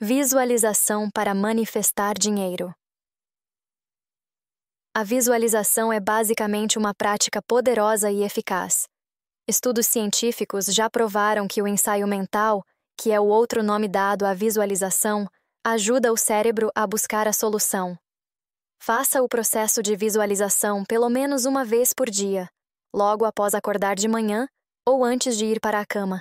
Visualização para manifestar dinheiro. A visualização é basicamente uma prática poderosa e eficaz. Estudos científicos já provaram que o ensaio mental, que é o outro nome dado à visualização, ajuda o cérebro a buscar a solução. Faça o processo de visualização pelo menos uma vez por dia, logo após acordar de manhã ou antes de ir para a cama.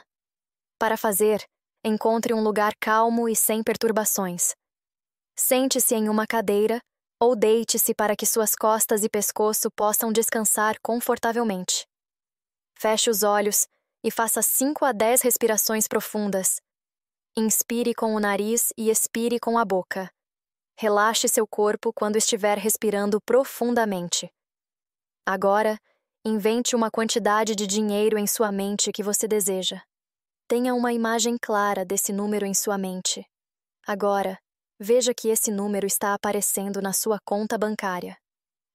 Para fazer, Encontre um lugar calmo e sem perturbações. Sente-se em uma cadeira ou deite-se para que suas costas e pescoço possam descansar confortavelmente. Feche os olhos e faça 5 a 10 respirações profundas. Inspire com o nariz e expire com a boca. Relaxe seu corpo quando estiver respirando profundamente. Agora, invente uma quantidade de dinheiro em sua mente que você deseja. Tenha uma imagem clara desse número em sua mente. Agora, veja que esse número está aparecendo na sua conta bancária.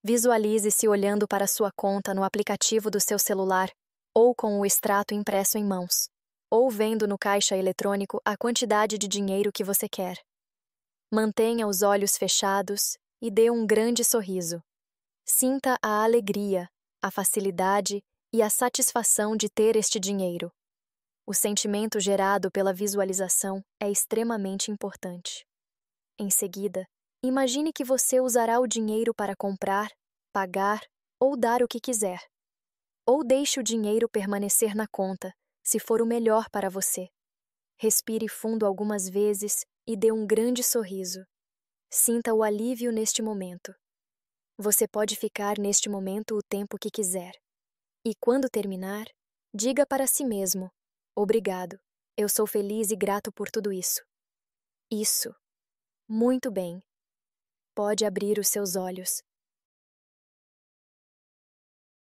Visualize-se olhando para sua conta no aplicativo do seu celular ou com o extrato impresso em mãos, ou vendo no caixa eletrônico a quantidade de dinheiro que você quer. Mantenha os olhos fechados e dê um grande sorriso. Sinta a alegria, a facilidade e a satisfação de ter este dinheiro. O sentimento gerado pela visualização é extremamente importante. Em seguida, imagine que você usará o dinheiro para comprar, pagar ou dar o que quiser. Ou deixe o dinheiro permanecer na conta, se for o melhor para você. Respire fundo algumas vezes e dê um grande sorriso. Sinta o alívio neste momento. Você pode ficar neste momento o tempo que quiser. E quando terminar, diga para si mesmo: Obrigado. Eu sou feliz e grato por tudo isso. Isso. Muito bem. Pode abrir os seus olhos.